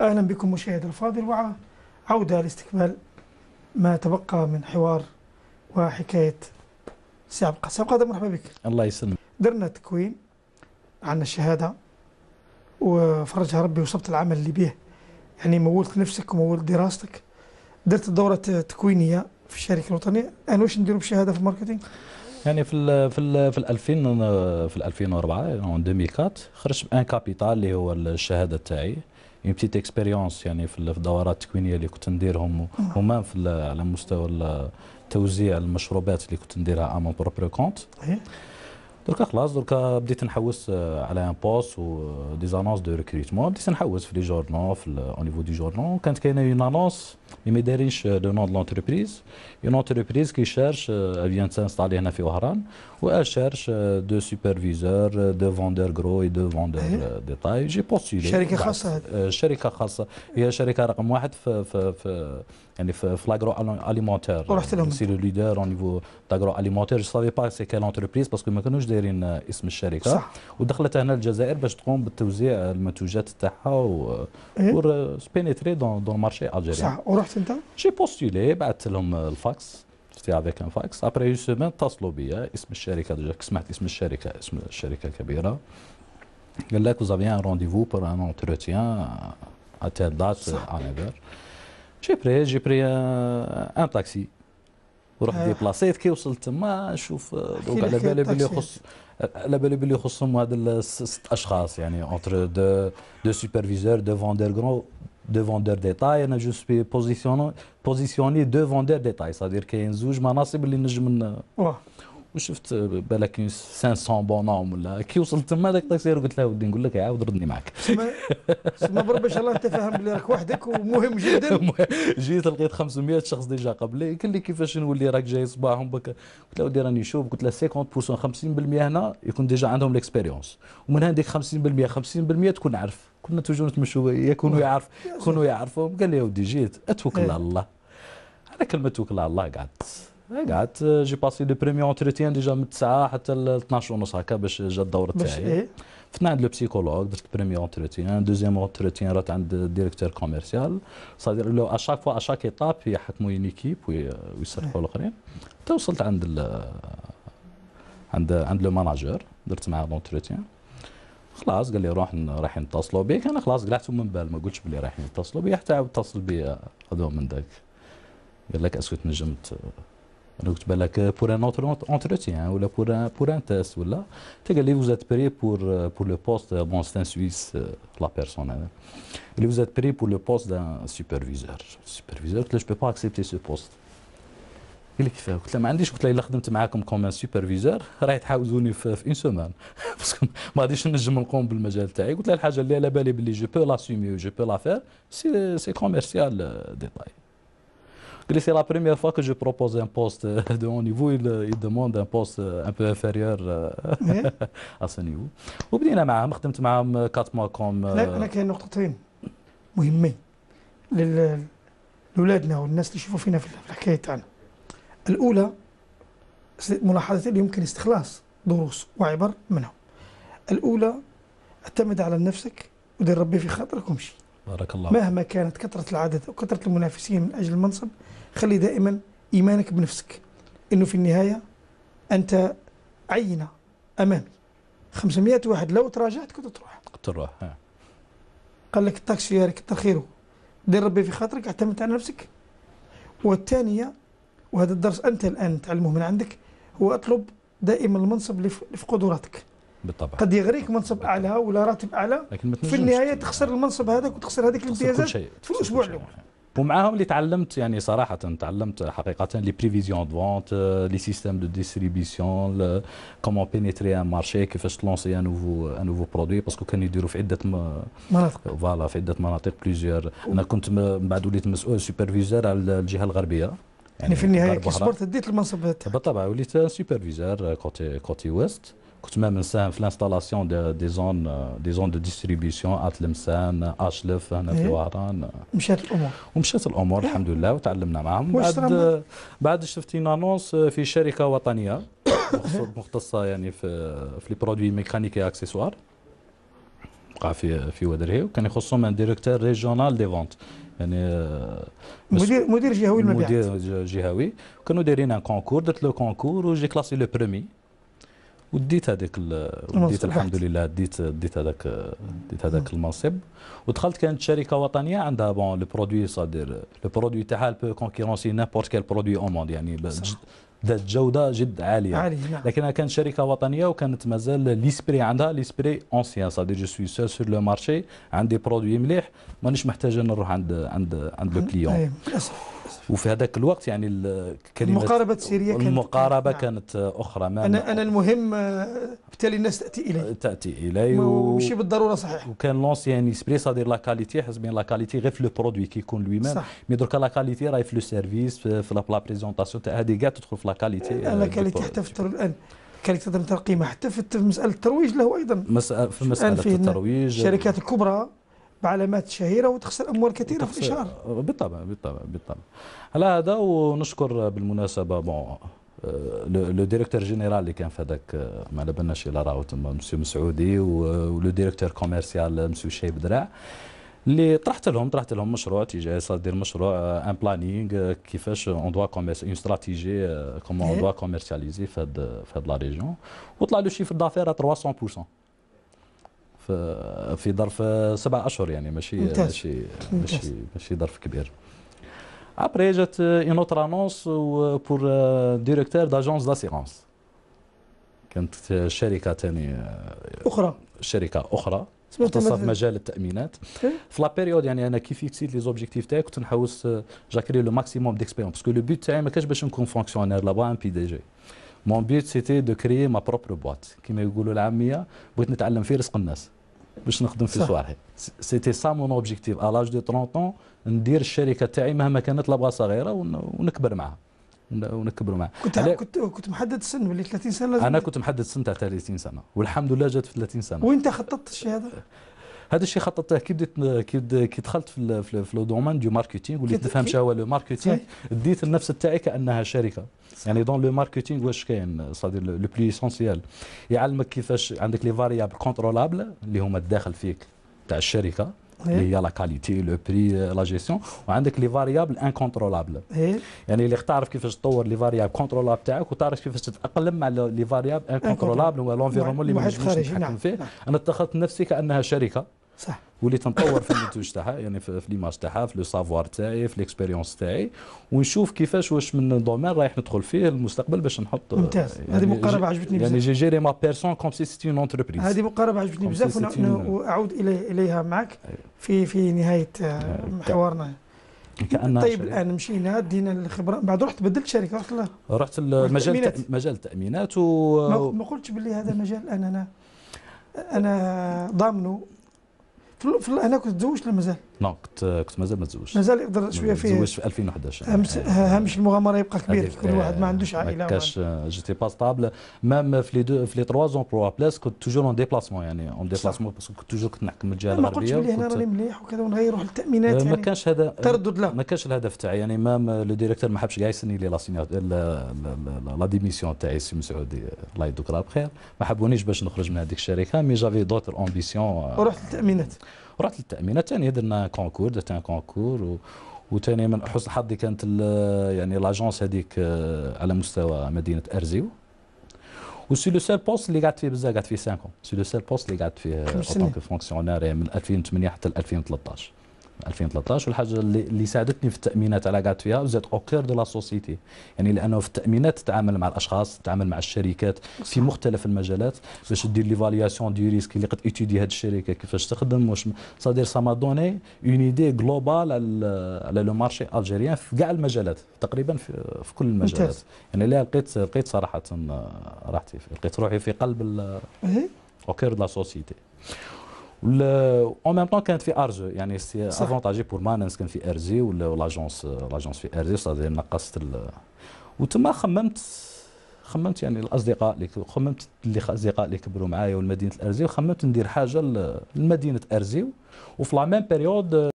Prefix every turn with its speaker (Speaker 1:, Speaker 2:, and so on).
Speaker 1: أهلا بكم مشاهد الفاضل وعودة لاستكمال ما تبقى من حوار وحكاية سي عبد مرحبا بك الله يسلمك درنا تكوين عن الشهادة وفرجها ربي وصبت العمل اللي به يعني مولت نفسك ومولت دراستك درت دورة تكوينية في الشركة الوطنية أنا واش نديروا بالشهادة في الماركتينغ؟ يعني
Speaker 2: في الـ في الـ في ال 2000 في 2004 2004 خرجت بان كابيتال اللي هو الشهاده تاعي اون يعني بتيت اكسبيريونس يعني في الدورات التكوينيه اللي كنت نديرهم وما في على مستوى توزيع المشروبات اللي كنت نديرها امون بروبري كونت دركا خلاص دركا بديت نحوس آه، على ان بوست و دي زانونس دو ريكروتمون بديت نحوس في لي جورنو في او نيفو دي جورنو كانت كاينه اون انونس مي ما دارينش لو نون دو لونتربريز اون اونتربريز كي شارش افيان تانستالي هنا في وهران و شارش دو سوبرفيزور دو فوندور غرو اي دو فوندور ديتاي جي بوستولي شركه خاصه آه، شركه خاصه هي شركه رقم واحد في في في يعني في اليمونتير ورحت لهم سي لو ليدر نيفو niveau اليمونتير جو سافي با سي كال انتربريز باسكو ما كانوش دايرين اسم الشركه صح ودخلت هنا الجزائر باش تقوم بالتوزيع المنتوجات تاعها و بور سبينيتري دون دون مارشي الجيريان صح ورحت انت جي بوستولي بعثت لهم الفاكس شفتي افيك كان فاكس ابري اون سيمين اتصلوا بيا اسم الشركه ديجا سمعت اسم الشركه اسم الشركه كبيره قال لك vous avez un rendez-vous pour un entretien à شي بري جي بري آه، ان تاكسي ورحت آه. بلاصيت كي وصلت تما نشوف آه، دوك على بالي بلي يخص على بالي بلي يخصهم هاد الست اشخاص يعني اونتر دو دو سوبرفيزور دو فوندور كرون دو فوندور ديتاي انا جو سبي بوزيسيوني بوزيسيوني دو فوندور ديتاي سادير كاين زوج مناصب اللي نجم واه وشفت بالك 500 بونوم ولا كي وصلت تما ذاك الطاكسير قلت له ودي نقول لك عاود ردني معك
Speaker 1: سما بربي ان شاء الله انت فاهم بلي راك وحدك ومهم جدا
Speaker 2: جيت لقيت 500 شخص ديجا قبلي قال لي كيفاش نولي راك جاي صباحهم بك قلت له ودي راني نشوف قلت له 50% 50% هنا يكون ديجا عندهم ليكسبيريونس ومن هذيك 50% 50% تكون عارف كنا توجور نتمشوا يكونوا يعرف كونوا يعرفوا قال لي يا ودي جيت اتوكل على الله إيه. على كلمه توكل على الله قعدت قعدت جي باسي لي بريمي اونتريتيان ديجا من 9 حتى ل 12 ونص هكا باش جا الدور تاعي إيه؟ فتنا عند لو بسيكولوج درت بريمي اونتريتيان دوزيام اونتريتيان رات عند ديريكتور كوميرسيال صادير لو اشاك فوا اشاك ايتاب يحكموا اون ايكيب ويصرفوا الاخرين حتى وصلت عند ال عند عند لو ماناجور درت معاه لونتريتيان خلاص قال لي روح رايحين نتصلوا بك انا خلاص قلعت من بال ما قلتش بلي رايحين يتصلوا بي حتى عاود اتصل بي هذو من ذاك قال لك اسكو تنجمت Donc, que pour un autre entretien ou là, pour un, pour un test, ou là, vous êtes prêt pour, pour le poste, bon, c'est un Suisse, la personne. Hein. Vous êtes prêt pour le poste d'un superviseur. Superviseur, là, je ne peux pas accepter ce poste. قال لي كيفاه قلت له ما عنديش قلت له الا خدمت معاكم كوم سوبرفيزور راح تحاوزوني في اون سومان باسكو ما غاديش نجم نقوم بالمجال تاعي قلت له الحاجه اللي على بالي بلي جو بو لاسيمي جو بو لافير سي سي كوميرسيال ديتاي c'est la première fois que je propose un poste de haut niveau. Il, il demande un poste un peu inférieur à ce niveau. وبدينا معهم خدمت معهم 4 mois كوم انا
Speaker 1: كاين نقطتين مهمين لولادنا والناس اللي يشوفوا فينا في الحكايه تاعنا. الاولى ملاحظتين اللي يمكن استخلاص دروس وعبر منهم. الاولى اعتمد على نفسك ودير ربي في خاطرك وامشي. بارك الله مهما كانت كثرة العدد وكثرة المنافسين من أجل المنصب خلي دائما إيمانك بنفسك أنه في النهاية أنت عينة أمامي 500 واحد لو تراجعت كنت تروح كنت تروح قال لك التاكسي يا كتر خيره دير ربي في خاطرك اعتمد على نفسك والثانية وهذا الدرس أنت الآن تعلمه من عندك هو أطلب دائما المنصب اللي في قدراتك بالطبع قد يغريك منصب اعلى ولا راتب اعلى لكن في النهايه تخسر المنصب هذاك وتخسر هذيك الامتيازات في الاسبوع الاول ومعاهم اللي تعلمت
Speaker 2: يعني صراحه تعلمت حقيقه لي بريفيزيون دو فونت لي سيستيم دو ديستريبيسيون كومون بينيتري ان مارشي كيفاش تلونسي ان نوفو ان نوفو برودوي باسكو كانوا يديروا في عده مناطق فوالا في عده مناطق بليزيور انا كنت من بعد وليت مسؤول سوبرفيزور على الجهه الغربيه يعني, يعني في النهايه كي صبرت ديت المنصب بالطبع وليت سوبرفيزور كوتي كوتي ويست كنت ما نسان في لانستالاسيون دي, دي زون دي زون دو ديستريبيسيون لمسان اشلف هنا في وهران مشات الامور ومشات الامور الحمد لله وتعلمنا معهم بعد بعد شفت انونس في شركه وطنيه مختصه يعني في في لي برودوي ميكانيكي اكسسوار وقع في في ودرهي وكان يخصهم ان ديريكتور ريجيونال دي فونت يعني
Speaker 1: مدير مدير جهوي المبيعات
Speaker 2: مدير جهوي كانوا دايرين ان كونكور درت لو كونكور وجي كلاسي لو برومي وديت هذيك وديت الحمد لله ديت ديت هذاك ديت هذاك المنصب ودخلت كانت شركه وطنيه عندها بون لو برودوي صادير لو برودوي تاعها بو كونكيرونسي نابورت كيل برودوي او موند يعني ذات جوده جد عاليه عالية نعم. لكنها كانت شركه وطنيه وكانت مازال ليسبري عندها ليسبري اونسيان صادير جو سوي سول سور لو مارشي عندي برودوي مليح مانيش محتاج نروح عند عند عند لو كليون أيوة، للاسف وفي هذاك الوقت يعني كلمة المقاربة السيرية كانت المقاربة نعم. كانت أخرى ما أنا, أنا المهم آه، بالتالي الناس تأتي إلي تأتي إلي ومشي
Speaker 1: بالضرورة صحيح
Speaker 2: وكان لونسيان يعني اسبري صادير لاكاليتي حسب بين لاكاليتي غير في لو برودوي كيكون لوي ميم مي دروك لاكاليتي راهي في لو سيرفيس في لا بريزونطاسيون تاع هذه كاع تدخل في لاكاليتي لا كاليتي حتى
Speaker 1: في الآن كاليتي تقدر قيمه حتى في مساله الترويج له ايضا مسألة في مساله الترويج الشركات الكبرى بعلامات شهيره وتخسر اموال كثيره في الاشهار
Speaker 2: بالطبع بالطبع بالطبع على هذا ونشكر بالمناسبه بون آه، لو ديريكتور جينيرال اللي كان في هذاك آه، ما على بالناش الا راهو تما مسيو مسعودي آه، ولو ديريكتور كوميرسيال مسيو شايب دراع اللي طرحت لهم طرحت لهم مشروع تجاري صدير مشروع ان بلانينغ كيفاش اون دوا كوميرس اون ستراتيجي كومون اون دوا كوميرسياليزي في هاد في هاد لا ريجيون وطلع لو شيفر دافير 300% في ظرف سبع اشهر يعني ماشي ماشي ماشي ماشي ظرف كبير ابري جات اون اوتر انونس بور ديريكتور داجونس داسيرونس كانت شركه ثاني اخرى شركه اخرى مختصه في مجال التامينات إيه. في لا بيريود يعني انا كي فيكسيت لي زوبجيكتيف تاعي كنت نحوس جاكري لو ماكسيموم ديكسبيرون باسكو لو بوت تاعي ما كانش باش نكون فونكسيونير لابا ان بي دي جي مون بيوت سيتي دو كريي ما بروبر بواط كيما يقولوا العاميه بغيت نتعلم في رزق الناس باش نخدم في صوالحي سيتي سا مون اوبجيكتيف على لاج دو 30 اون ندير الشركه تاعي مهما كانت لابغا صغيره ونكبر معها ونكبروا معاه
Speaker 1: كنت علي... كنت كنت محدد السن باللي 30 سنه لازم انا
Speaker 2: كنت محدد السن تاع 30 سنه والحمد لله جات في 30 سنه
Speaker 1: وانت خططت الشيء هذا
Speaker 2: هذا الشيء خططته كي بديت كي دخلت في في لو دومين دو ماركتينغ وليت نفهم شنو هو لو ماركتينغ ديت النفس تاعي كانها شركه يعني دون لو ماركتينغ واش كاين صادير لو بلي اسونسيال يعلمك كيفاش عندك لي فاريابل كونترولابل اللي هما الداخل فيك تاع الشركه اللي هي لا كاليتي لو بري لا جيستيون وعندك لي فاريابل انكونترولابل يعني اللي تعرف كيفاش تطور لي فاريابل كونترولابل تاعك وتعرف كيفاش تتاقلم مع لي فاريابل انكونترولابل هو لونفيرومون اللي ما نجموش نتحكم فيه نعم. انا اتخذت نفسي كانها شركه صح وليت نطور في المنتوج تاعها يعني في ليماج تاعها في لو سافوار تاعي في ليكسبيريونس تاعي ونشوف كيفاش واش من دومين رايح ندخل فيه المستقبل باش نحط ممتاز يعني هذه مقاربه عجبتني يعني بزاف يعني جي جيري ما بيرسون كوم سي سيتي اونتربريز هذه
Speaker 1: مقاربه عجبتني بزاف واعود اليها معك أيوة. في في نهايه آه، حوارنا
Speaker 2: كان طيب الان
Speaker 1: مشينا دينا الخبره بعد رحت بدلت شركه رحت له رحت
Speaker 2: المجال مجال التامينات و ما
Speaker 1: قلتش باللي هذا مجال الان انا انا ضامنه في الله هنا كنت تزوجت ولا مازال؟
Speaker 2: نو كنت كنت مازال ما تزوجتش مازال يقدر شويه فيه تزوجت في 2011 هامش
Speaker 1: هامش المغامره يبقى كبير كل واحد ما آه، عندوش عائله ما كاش
Speaker 2: جيتي با ستابل ميم في لي دو في لي تروا زومبلوا بلاس كنت توجور اون ديبلاسمون يعني اون ديبلاسمون باسكو كنت توجور كنت نحكم الجهه الغربيه ما قلتش بلي هنا راني
Speaker 1: مليح وكذا ونغير واحد التامينات آه، يعني ما كانش هذا
Speaker 2: تردد لا ما كانش الهدف تاعي يعني مام لو آه، ديريكتور ما حبش كاع يسني لي لا ديميسيون تاعي سي مسعودي الله يدوك راه بخير ما حبونيش باش نخرج من هذيك الشركه مي جافي دوتر امبيسيون
Speaker 1: ورحت للتامينات
Speaker 2: ورحت للتامين ثاني درنا كونكور درت كونكور و وثاني من حسن حظي كانت يعني لاجونس هذيك آه، على مستوى مدينه ارزيو سي لو سيل بوست اللي قعدت فيه بزاف قعدت فيه 5 سي لو سيل بوست اللي قعدت فيه اون فونكسيونير من 2008 حتى 2013 2013 والحاجه اللي, اللي ساعدتني في التامينات على قعدت فيها زاد او كير دو لا سوسيتي يعني لانه في التامينات تتعامل مع الاشخاص تتعامل مع الشركات في مختلف المجالات باش دير لي فالياسيون دي ريسك اللي قد ايتيدي هذه الشركه كيفاش تخدم واش صادير سا ما دوني اون ايدي جلوبال على لو مارشي الجيريان في كاع المجالات تقريبا في, في كل المجالات يعني لا لقيت لقيت صراحه آه، راحتي لقيت روحي في قلب اوكير دو لا سوسيتي اون ميم طون كانت في ارجو يعني سي افونتاجي بور ماننس كان في ارجي ولاجونس لاجونس في ارجي صافي نقصت وتما خممت خممت يعني الاصدقاء اللي خممت اللي اصدقاء اللي كبروا معايا ولمدينه الارزي وخممت ندير حاجه لمدينه ارزي وفي لا ميم بيريود